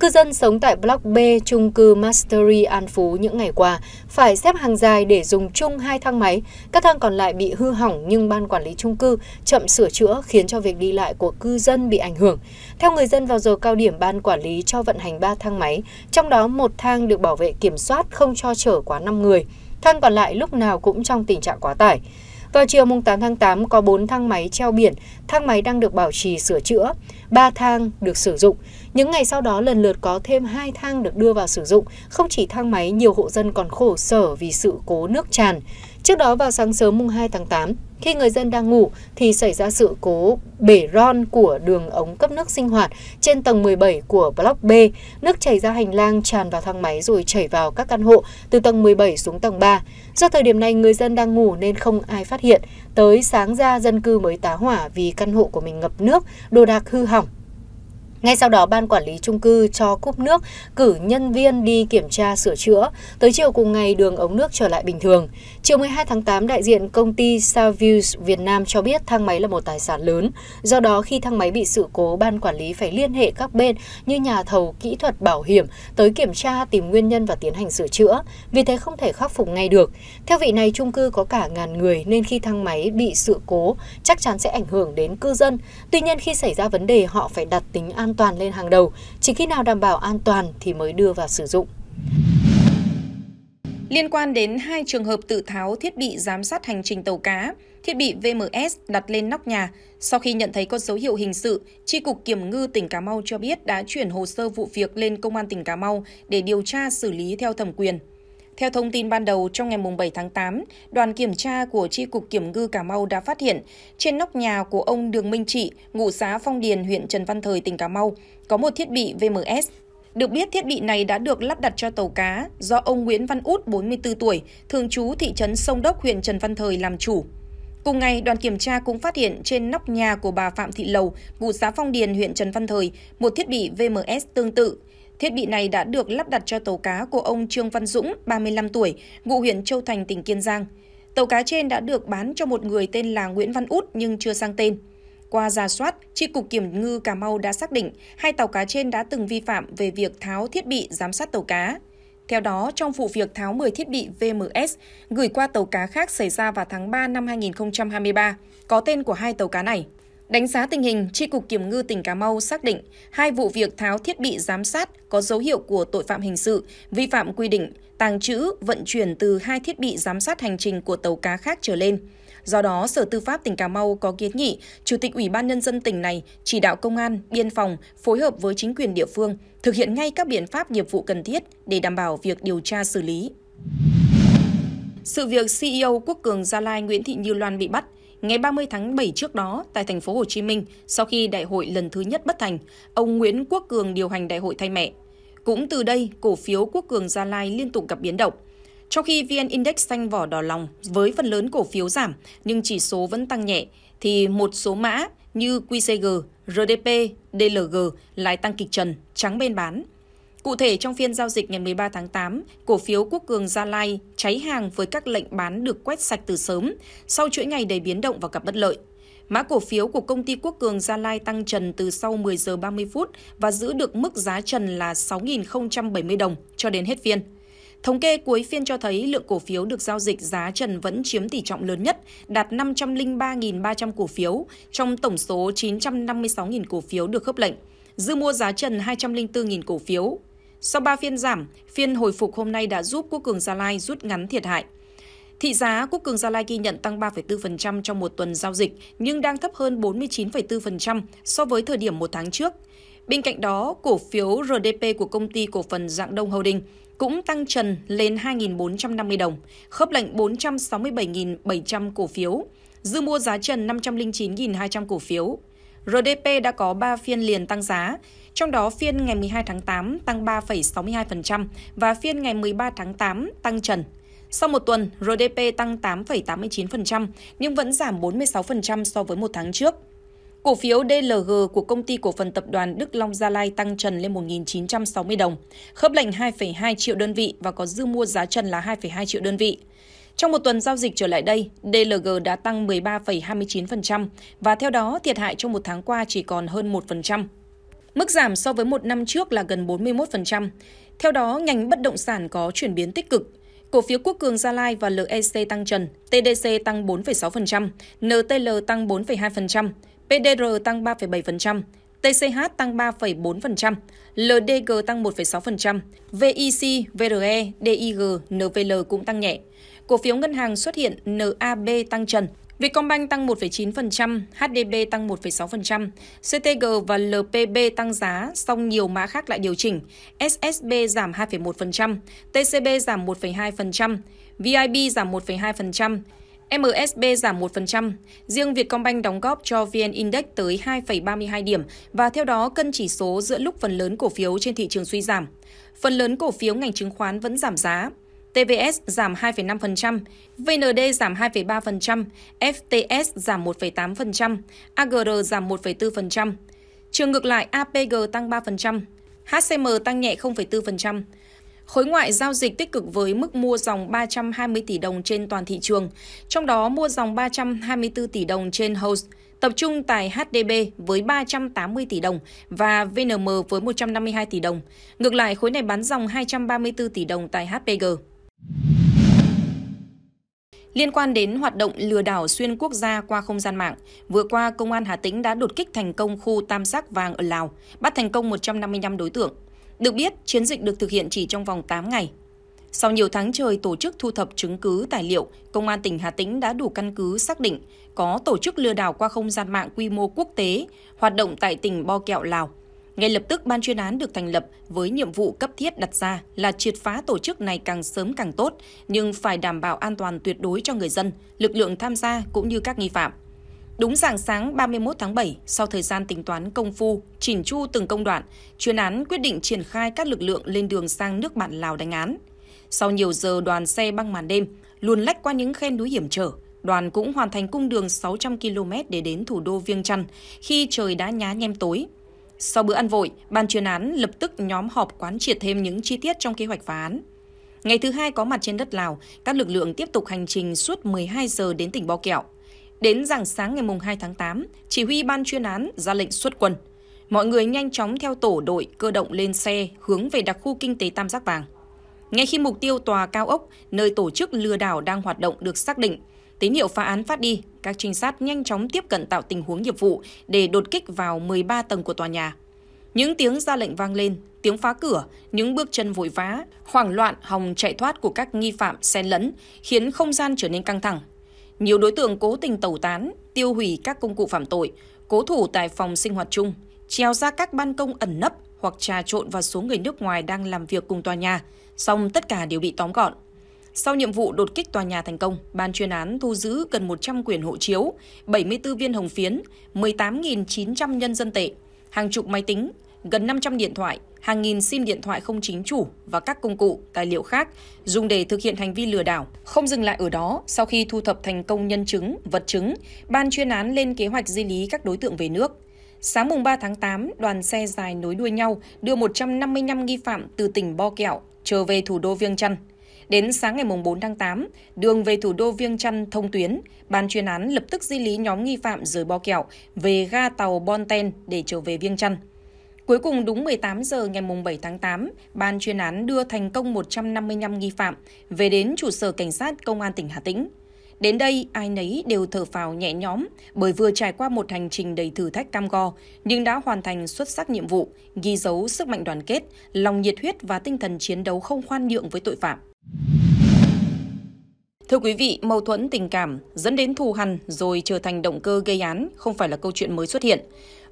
Cư dân sống tại block B Chung cư Mastery An Phú những ngày qua phải xếp hàng dài để dùng chung hai thang máy. Các thang còn lại bị hư hỏng nhưng ban quản lý Chung cư chậm sửa chữa khiến cho việc đi lại của cư dân bị ảnh hưởng. Theo người dân vào giờ cao điểm ban quản lý cho vận hành 3 thang máy, trong đó một thang được bảo vệ kiểm soát không cho chở quá 5 người. Thang còn lại lúc nào cũng trong tình trạng quá tải. Vào chiều 8 tháng 8 có 4 thang máy treo biển, thang máy đang được bảo trì sửa chữa, 3 thang được sử dụng. Những ngày sau đó lần lượt có thêm hai thang được đưa vào sử dụng, không chỉ thang máy, nhiều hộ dân còn khổ sở vì sự cố nước tràn. Trước đó vào sáng sớm mùng 2 tháng 8, khi người dân đang ngủ thì xảy ra sự cố bể ron của đường ống cấp nước sinh hoạt trên tầng 17 của block B. Nước chảy ra hành lang tràn vào thang máy rồi chảy vào các căn hộ từ tầng 17 xuống tầng 3. Do thời điểm này người dân đang ngủ nên không ai phát hiện. Tới sáng ra dân cư mới tá hỏa vì căn hộ của mình ngập nước, đồ đạc hư hỏng. Ngay sau đó, ban quản lý trung cư cho cúp nước cử nhân viên đi kiểm tra sửa chữa. Tới chiều cùng ngày, đường ống nước trở lại bình thường. Chiều 12 tháng 8, đại diện công ty Savills Việt Nam cho biết thang máy là một tài sản lớn. Do đó, khi thang máy bị sự cố, ban quản lý phải liên hệ các bên như nhà thầu, kỹ thuật, bảo hiểm tới kiểm tra, tìm nguyên nhân và tiến hành sửa chữa. Vì thế không thể khắc phục ngay được. Theo vị này, trung cư có cả ngàn người nên khi thang máy bị sự cố chắc chắn sẽ ảnh hưởng đến cư dân. Tuy nhiên, khi xảy ra vấn đề, họ phải đặt tính an an toàn lên hàng đầu, chỉ khi nào đảm bảo an toàn thì mới đưa vào sử dụng. Liên quan đến hai trường hợp tự tháo thiết bị giám sát hành trình tàu cá, thiết bị VMS đặt lên nóc nhà, sau khi nhận thấy có dấu hiệu hình sự, Tri Cục Kiểm ngư tỉnh Cà Mau cho biết đã chuyển hồ sơ vụ việc lên Công an tỉnh Cà Mau để điều tra xử lý theo thẩm quyền. Theo thông tin ban đầu, trong ngày 7 tháng 8, đoàn kiểm tra của Tri Cục Kiểm ngư Cà Mau đã phát hiện trên nóc nhà của ông Đường Minh Trị, ngụ xã Phong Điền, huyện Trần Văn Thời, tỉnh Cà Mau, có một thiết bị VMS. Được biết, thiết bị này đã được lắp đặt cho tàu cá do ông Nguyễn Văn Út, 44 tuổi, thường trú thị trấn Sông Đốc, huyện Trần Văn Thời làm chủ. Cùng ngày, đoàn kiểm tra cũng phát hiện trên nóc nhà của bà Phạm Thị Lầu, ngụ xã Phong Điền, huyện Trần Văn Thời, một thiết bị VMS tương tự Thiết bị này đã được lắp đặt cho tàu cá của ông Trương Văn Dũng, 35 tuổi, ngụ huyện Châu Thành, tỉnh Kiên Giang. Tàu cá trên đã được bán cho một người tên là Nguyễn Văn Út nhưng chưa sang tên. Qua giả soát, Tri Cục Kiểm ngư Cà Mau đã xác định hai tàu cá trên đã từng vi phạm về việc tháo thiết bị giám sát tàu cá. Theo đó, trong vụ việc tháo 10 thiết bị VMS gửi qua tàu cá khác xảy ra vào tháng 3 năm 2023, có tên của hai tàu cá này. Đánh giá tình hình, Tri Cục Kiểm ngư tỉnh Cà Mau xác định hai vụ việc tháo thiết bị giám sát có dấu hiệu của tội phạm hình sự, vi phạm quy định, tàng trữ, vận chuyển từ hai thiết bị giám sát hành trình của tàu cá khác trở lên. Do đó, Sở Tư pháp tỉnh Cà Mau có kiến nghị Chủ tịch Ủy ban Nhân dân tỉnh này chỉ đạo công an, biên phòng phối hợp với chính quyền địa phương thực hiện ngay các biện pháp nghiệp vụ cần thiết để đảm bảo việc điều tra xử lý. Sự việc CEO Quốc Cường Gia Lai Nguyễn Thị Như Loan bị bắt – Ngày 30 tháng 7 trước đó, tại thành phố Hồ Chí Minh, sau khi đại hội lần thứ nhất bất thành, ông Nguyễn Quốc Cường điều hành đại hội thay mẹ. Cũng từ đây, cổ phiếu Quốc Cường Gia Lai liên tục gặp biến động. Trong khi VN Index xanh vỏ đỏ lòng với phần lớn cổ phiếu giảm nhưng chỉ số vẫn tăng nhẹ, thì một số mã như QCG, RDP, DLG lại tăng kịch trần, trắng bên bán. Cụ thể trong phiên giao dịch ngày 13 tháng 8, cổ phiếu Quốc Cường Gia Lai cháy hàng với các lệnh bán được quét sạch từ sớm sau chuỗi ngày đầy biến động và gặp bất lợi. Mã cổ phiếu của công ty Quốc Cường Gia Lai tăng trần từ sau 10 giờ 30 phút và giữ được mức giá trần là 6.070 đồng cho đến hết phiên. Thống kê cuối phiên cho thấy lượng cổ phiếu được giao dịch giá trần vẫn chiếm tỷ trọng lớn nhất, đạt 503.300 cổ phiếu trong tổng số 956.000 cổ phiếu được khớp lệnh. Dư mua giá trần 204.000 cổ phiếu, sau 3 phiên giảm, phiên hồi phục hôm nay đã giúp Quốc cường Gia Lai rút ngắn thiệt hại. Thị giá Quốc cường Gia Lai ghi nhận tăng 3,4% trong một tuần giao dịch, nhưng đang thấp hơn 49,4% so với thời điểm một tháng trước. Bên cạnh đó, cổ phiếu RDP của công ty cổ phần Dạng Đông Holding cũng tăng trần lên 2.450 đồng, khớp lệnh 467.700 cổ phiếu, dư mua giá trần 509.200 cổ phiếu. RDP đã có 3 phiên liền tăng giá, trong đó phiên ngày 12 tháng 8 tăng 3,62% và phiên ngày 13 tháng 8 tăng trần. Sau một tuần, RDP tăng 8,89% nhưng vẫn giảm 46% so với một tháng trước. Cổ phiếu DLG của công ty cổ phần tập đoàn Đức Long Gia Lai tăng trần lên 1.960 đồng, khớp lệnh 2,2 triệu đơn vị và có dư mua giá trần là 2,2 triệu đơn vị. Trong một tuần giao dịch trở lại đây, DLG đã tăng 13,29% và theo đó thiệt hại trong một tháng qua chỉ còn hơn 1%. Mức giảm so với một năm trước là gần 41%. Theo đó, ngành bất động sản có chuyển biến tích cực. Cổ phiếu Quốc Cường Gia Lai và LEC tăng trần, TDC tăng 4,6%, NTL tăng 4,2%, PDR tăng 3,7%, TCH tăng 3,4%, LDG tăng 1,6%, VIC, VRE, DIG, NVL cũng tăng nhẹ. Cổ phiếu ngân hàng xuất hiện NAB tăng trần, Vietcombank tăng 1,9%, HDB tăng 1,6%, CTG và LPB tăng giá, song nhiều mã khác lại điều chỉnh. SSB giảm 2,1%, TCB giảm 1,2%, VIB giảm 1,2%, MSB giảm 1%, riêng Vietcombank đóng góp cho VN Index tới 2,32 điểm và theo đó cân chỉ số giữa lúc phần lớn cổ phiếu trên thị trường suy giảm. Phần lớn cổ phiếu ngành chứng khoán vẫn giảm giá. TBS giảm 2,5%, VND giảm 2,3%, FTS giảm 1,8%, AGR giảm 1,4%. Trường ngược lại APG tăng 3%, HCM tăng nhẹ 0,4%. Khối ngoại giao dịch tích cực với mức mua dòng 320 tỷ đồng trên toàn thị trường, trong đó mua dòng 324 tỷ đồng trên host, tập trung tại HDB với 380 tỷ đồng và VNM với 152 tỷ đồng. Ngược lại, khối này bán dòng 234 tỷ đồng tại HPG. Liên quan đến hoạt động lừa đảo xuyên quốc gia qua không gian mạng, vừa qua Công an Hà Tĩnh đã đột kích thành công khu tam giác vàng ở Lào, bắt thành công 155 đối tượng. Được biết, chiến dịch được thực hiện chỉ trong vòng 8 ngày. Sau nhiều tháng trời tổ chức thu thập chứng cứ tài liệu, Công an tỉnh Hà Tĩnh đã đủ căn cứ xác định có tổ chức lừa đảo qua không gian mạng quy mô quốc tế, hoạt động tại tỉnh Bo Kẹo, Lào. Ngay lập tức ban chuyên án được thành lập với nhiệm vụ cấp thiết đặt ra là triệt phá tổ chức này càng sớm càng tốt, nhưng phải đảm bảo an toàn tuyệt đối cho người dân, lực lượng tham gia cũng như các nghi phạm. Đúng dạng sáng 31 tháng 7, sau thời gian tính toán công phu, chỉnh chu từng công đoạn, chuyên án quyết định triển khai các lực lượng lên đường sang nước bạn Lào đánh án. Sau nhiều giờ đoàn xe băng màn đêm, luồn lách qua những khe núi hiểm trở, đoàn cũng hoàn thành cung đường 600 km để đến thủ đô Viêng Chăn khi trời đã nhá nhem tối. Sau bữa ăn vội, ban chuyên án lập tức nhóm họp quán triệt thêm những chi tiết trong kế hoạch phá án. Ngày thứ hai có mặt trên đất Lào, các lực lượng tiếp tục hành trình suốt 12 giờ đến tỉnh Bo Kẹo. Đến rạng sáng ngày 2 tháng 8, chỉ huy ban chuyên án ra lệnh xuất quân. Mọi người nhanh chóng theo tổ đội cơ động lên xe hướng về đặc khu kinh tế Tam Giác Vàng. Ngay khi mục tiêu tòa cao ốc, nơi tổ chức lừa đảo đang hoạt động được xác định, Tín hiệu phá án phát đi, các trinh sát nhanh chóng tiếp cận tạo tình huống nghiệp vụ để đột kích vào 13 tầng của tòa nhà. Những tiếng ra lệnh vang lên, tiếng phá cửa, những bước chân vội vã, hoảng loạn hòng chạy thoát của các nghi phạm xen lẫn khiến không gian trở nên căng thẳng. Nhiều đối tượng cố tình tẩu tán, tiêu hủy các công cụ phạm tội, cố thủ tại phòng sinh hoạt chung, treo ra các ban công ẩn nấp hoặc trà trộn vào số người nước ngoài đang làm việc cùng tòa nhà, song tất cả đều bị tóm gọn. Sau nhiệm vụ đột kích tòa nhà thành công, ban chuyên án thu giữ gần 100 quyển hộ chiếu, 74 viên hồng phiến, 18.900 nhân dân tệ, hàng chục máy tính, gần 500 điện thoại, hàng nghìn sim điện thoại không chính chủ và các công cụ, tài liệu khác dùng để thực hiện hành vi lừa đảo. Không dừng lại ở đó, sau khi thu thập thành công nhân chứng, vật chứng, ban chuyên án lên kế hoạch di lý các đối tượng về nước. Sáng mùng 3 tháng 8, đoàn xe dài nối đuôi nhau đưa 155 nghi phạm từ tỉnh Bo Kẹo trở về thủ đô Viêng Chăn, Đến sáng ngày 4 tháng 8, đường về thủ đô Viêng Chăn thông tuyến, ban chuyên án lập tức di lý nhóm nghi phạm rời Bo Kẹo về ga tàu Bon Ten để trở về Viêng Chăn. Cuối cùng đúng 18 giờ ngày 7 tháng 8, ban chuyên án đưa thành công 155 nghi phạm về đến trụ sở cảnh sát công an tỉnh Hà Tĩnh. Đến đây, ai nấy đều thở phào nhẹ nhõm bởi vừa trải qua một hành trình đầy thử thách cam go, nhưng đã hoàn thành xuất sắc nhiệm vụ, ghi dấu sức mạnh đoàn kết, lòng nhiệt huyết và tinh thần chiến đấu không khoan nhượng với tội phạm. Thưa quý vị, mâu thuẫn tình cảm dẫn đến thù hằn rồi trở thành động cơ gây án không phải là câu chuyện mới xuất hiện.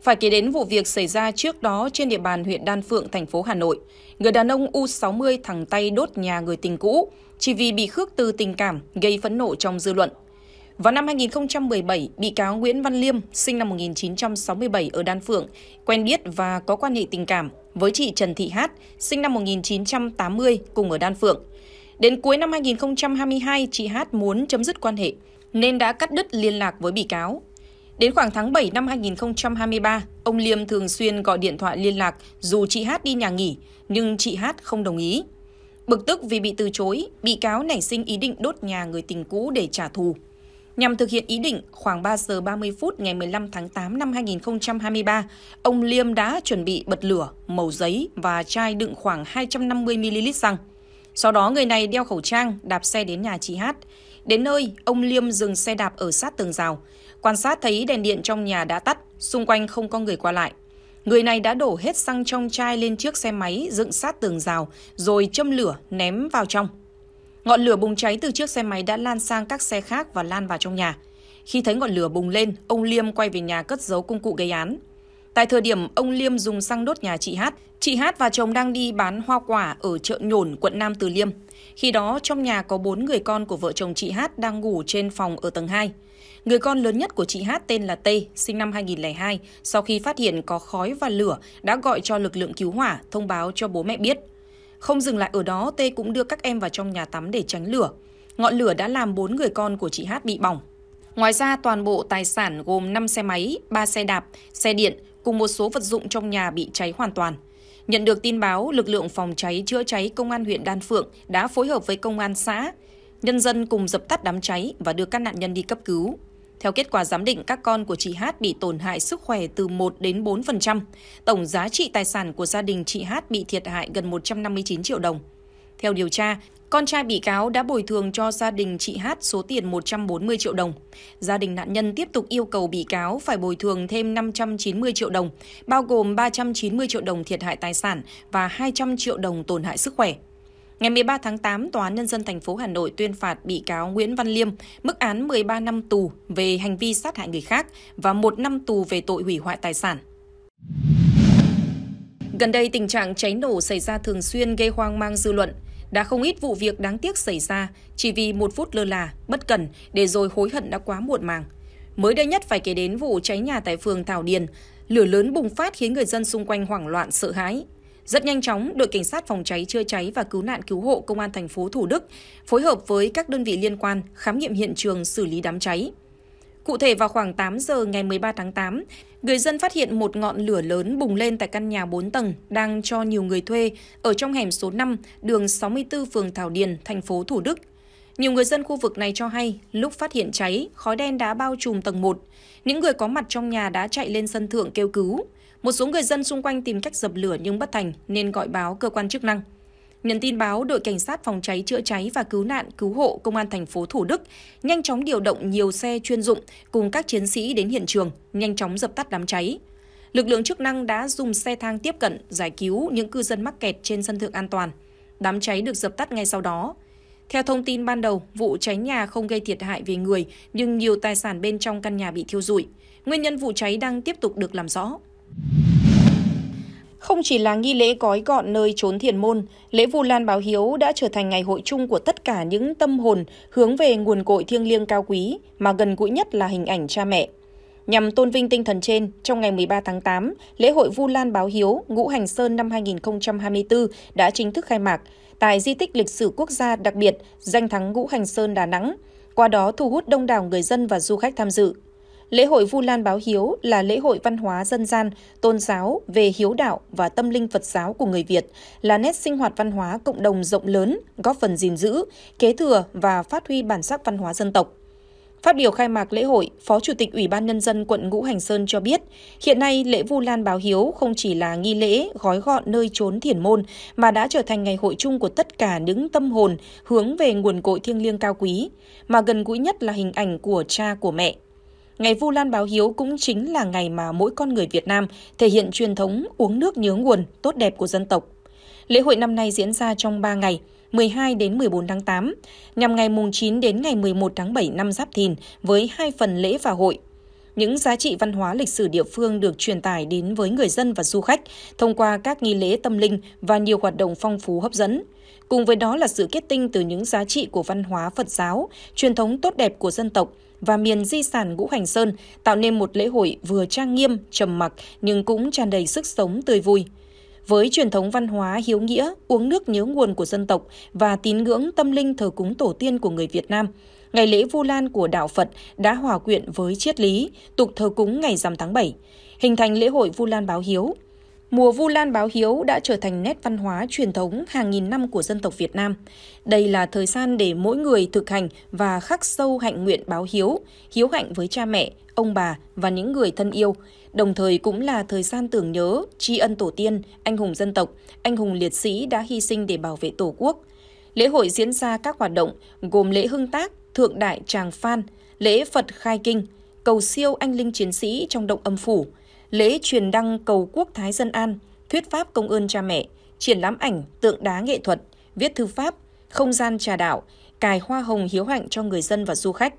Phải kể đến vụ việc xảy ra trước đó trên địa bàn huyện Đan Phượng, thành phố Hà Nội. Người đàn ông U60 thẳng tay đốt nhà người tình cũ chỉ vì bị khước từ tình cảm gây phẫn nộ trong dư luận. Vào năm 2017, bị cáo Nguyễn Văn Liêm, sinh năm 1967 ở Đan Phượng, quen biết và có quan hệ tình cảm với chị Trần Thị Hát, sinh năm 1980 cùng ở Đan Phượng. Đến cuối năm 2022, chị Hát muốn chấm dứt quan hệ nên đã cắt đứt liên lạc với bị cáo. Đến khoảng tháng 7 năm 2023, ông Liêm thường xuyên gọi điện thoại liên lạc dù chị Hát đi nhà nghỉ, nhưng chị Hát không đồng ý. Bực tức vì bị từ chối, bị cáo nảy sinh ý định đốt nhà người tình cũ để trả thù. Nhằm thực hiện ý định, khoảng 3 giờ 30 phút ngày 15 tháng 8 năm 2023, ông Liêm đã chuẩn bị bật lửa, màu giấy và chai đựng khoảng 250ml xăng. Sau đó người này đeo khẩu trang, đạp xe đến nhà chị Hát. Đến nơi, ông Liêm dừng xe đạp ở sát tường rào. Quan sát thấy đèn điện trong nhà đã tắt, xung quanh không có người qua lại. Người này đã đổ hết xăng trong chai lên chiếc xe máy dựng sát tường rào, rồi châm lửa ném vào trong. Ngọn lửa bùng cháy từ chiếc xe máy đã lan sang các xe khác và lan vào trong nhà. Khi thấy ngọn lửa bùng lên, ông Liêm quay về nhà cất giấu công cụ gây án. Tại thời điểm ông Liêm dùng xăng đốt nhà chị Hát, chị Hát và chồng đang đi bán hoa quả ở chợ Nhổn, quận Nam Từ Liêm. Khi đó trong nhà có bốn người con của vợ chồng chị Hát đang ngủ trên phòng ở tầng 2. Người con lớn nhất của chị Hát tên là Tê, sinh năm 2002, sau khi phát hiện có khói và lửa đã gọi cho lực lượng cứu hỏa, thông báo cho bố mẹ biết. Không dừng lại ở đó, Tê cũng đưa các em vào trong nhà tắm để tránh lửa. Ngọn lửa đã làm bốn người con của chị Hát bị bỏng. Ngoài ra, toàn bộ tài sản gồm 5 xe máy, 3 xe đạp, xe điện, cùng một số vật dụng trong nhà bị cháy hoàn toàn. Nhận được tin báo, lực lượng phòng cháy chữa cháy công an huyện Đan Phượng đã phối hợp với công an xã, nhân dân cùng dập tắt đám cháy và đưa các nạn nhân đi cấp cứu. Theo kết quả giám định, các con của chị Hát bị tổn hại sức khỏe từ 1 đến 4%. Tổng giá trị tài sản của gia đình chị Hát bị thiệt hại gần 159 triệu đồng. Theo điều tra, con trai bị cáo đã bồi thường cho gia đình chị Hát số tiền 140 triệu đồng. Gia đình nạn nhân tiếp tục yêu cầu bị cáo phải bồi thường thêm 590 triệu đồng, bao gồm 390 triệu đồng thiệt hại tài sản và 200 triệu đồng tổn hại sức khỏe. Ngày 13 tháng 8, Tòa án Nhân dân thành phố Hà Nội tuyên phạt bị cáo Nguyễn Văn Liêm mức án 13 năm tù về hành vi sát hại người khác và 1 năm tù về tội hủy hoại tài sản. Gần đây, tình trạng cháy nổ xảy ra thường xuyên gây hoang mang dư luận – đã không ít vụ việc đáng tiếc xảy ra chỉ vì một phút lơ là, bất cẩn để rồi hối hận đã quá muộn màng. Mới đây nhất phải kể đến vụ cháy nhà tại phường Thảo Điền, lửa lớn bùng phát khiến người dân xung quanh hoảng loạn sợ hãi. Rất nhanh chóng, đội cảnh sát phòng cháy chữa cháy và cứu nạn cứu hộ công an thành phố Thủ Đức phối hợp với các đơn vị liên quan khám nghiệm hiện trường xử lý đám cháy. Cụ thể vào khoảng 8 giờ ngày 13 tháng 8, người dân phát hiện một ngọn lửa lớn bùng lên tại căn nhà 4 tầng đang cho nhiều người thuê ở trong hẻm số 5, đường 64 phường Thảo Điền, thành phố Thủ Đức. Nhiều người dân khu vực này cho hay, lúc phát hiện cháy, khói đen đã bao trùm tầng 1. Những người có mặt trong nhà đã chạy lên sân thượng kêu cứu. Một số người dân xung quanh tìm cách dập lửa nhưng bất thành nên gọi báo cơ quan chức năng. Nhận tin báo, đội cảnh sát phòng cháy chữa cháy và cứu nạn cứu hộ công an thành phố Thủ Đức nhanh chóng điều động nhiều xe chuyên dụng cùng các chiến sĩ đến hiện trường, nhanh chóng dập tắt đám cháy. Lực lượng chức năng đã dùng xe thang tiếp cận giải cứu những cư dân mắc kẹt trên sân thượng an toàn. Đám cháy được dập tắt ngay sau đó. Theo thông tin ban đầu, vụ cháy nhà không gây thiệt hại về người, nhưng nhiều tài sản bên trong căn nhà bị thiêu rụi. Nguyên nhân vụ cháy đang tiếp tục được làm rõ. Không chỉ là nghi lễ gói gọn nơi trốn thiền môn, lễ Vu Lan báo hiếu đã trở thành ngày hội chung của tất cả những tâm hồn hướng về nguồn cội thiêng liêng cao quý mà gần gũi nhất là hình ảnh cha mẹ. Nhằm tôn vinh tinh thần trên, trong ngày 13 tháng 8, lễ hội Vu Lan báo hiếu Ngũ Hành Sơn năm 2024 đã chính thức khai mạc tại di tích lịch sử quốc gia đặc biệt danh thắng Ngũ Hành Sơn Đà Nẵng, qua đó thu hút đông đảo người dân và du khách tham dự. Lễ hội Vu Lan Báo Hiếu là lễ hội văn hóa dân gian, tôn giáo về hiếu đạo và tâm linh Phật giáo của người Việt, là nét sinh hoạt văn hóa cộng đồng rộng lớn, góp phần gìn giữ, kế thừa và phát huy bản sắc văn hóa dân tộc. Phát biểu khai mạc lễ hội, Phó Chủ tịch Ủy ban Nhân dân quận Ngũ Hành Sơn cho biết, hiện nay lễ Vu Lan Báo Hiếu không chỉ là nghi lễ gói gọn nơi trốn thiền môn, mà đã trở thành ngày hội chung của tất cả những tâm hồn hướng về nguồn cội thiêng liêng cao quý, mà gần gũi nhất là hình ảnh của cha của mẹ, Ngày Vu Lan báo hiếu cũng chính là ngày mà mỗi con người Việt Nam thể hiện truyền thống uống nước nhớ nguồn tốt đẹp của dân tộc. Lễ hội năm nay diễn ra trong 3 ngày, 12 đến 14 tháng 8, nhằm ngày mùng 9 đến ngày 11 tháng 7 năm Giáp Thìn với hai phần lễ và hội. Những giá trị văn hóa lịch sử địa phương được truyền tải đến với người dân và du khách thông qua các nghi lễ tâm linh và nhiều hoạt động phong phú hấp dẫn. Cùng với đó là sự kết tinh từ những giá trị của văn hóa Phật giáo, truyền thống tốt đẹp của dân tộc – và miền di sản Ngũ Hành Sơn tạo nên một lễ hội vừa trang nghiêm, trầm mặc nhưng cũng tràn đầy sức sống tươi vui. Với truyền thống văn hóa hiếu nghĩa, uống nước nhớ nguồn của dân tộc và tín ngưỡng tâm linh thờ cúng tổ tiên của người Việt Nam, ngày lễ Vu Lan của đạo Phật đã hòa quyện với triết lý, tục thờ cúng ngày rằm tháng 7, hình thành lễ hội Vu Lan báo hiếu Mùa Vu Lan báo hiếu đã trở thành nét văn hóa truyền thống hàng nghìn năm của dân tộc Việt Nam. Đây là thời gian để mỗi người thực hành và khắc sâu hạnh nguyện báo hiếu, hiếu hạnh với cha mẹ, ông bà và những người thân yêu, đồng thời cũng là thời gian tưởng nhớ, tri ân tổ tiên, anh hùng dân tộc, anh hùng liệt sĩ đã hy sinh để bảo vệ Tổ quốc. Lễ hội diễn ra các hoạt động gồm lễ hưng tác, thượng đại tràng phan, lễ Phật khai kinh, cầu siêu anh linh chiến sĩ trong động âm phủ – lễ truyền đăng cầu quốc Thái Dân An, thuyết pháp công ơn cha mẹ, triển lãm ảnh, tượng đá nghệ thuật, viết thư pháp, không gian trà đạo, cài hoa hồng hiếu hạnh cho người dân và du khách.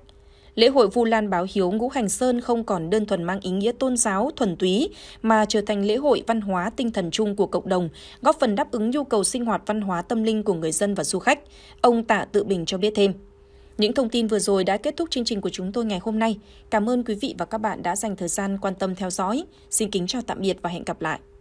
Lễ hội Vu Lan báo hiếu Ngũ Hành Sơn không còn đơn thuần mang ý nghĩa tôn giáo thuần túy mà trở thành lễ hội văn hóa tinh thần chung của cộng đồng, góp phần đáp ứng nhu cầu sinh hoạt văn hóa tâm linh của người dân và du khách. Ông Tạ Tự Bình cho biết thêm. Những thông tin vừa rồi đã kết thúc chương trình của chúng tôi ngày hôm nay. Cảm ơn quý vị và các bạn đã dành thời gian quan tâm theo dõi. Xin kính chào tạm biệt và hẹn gặp lại.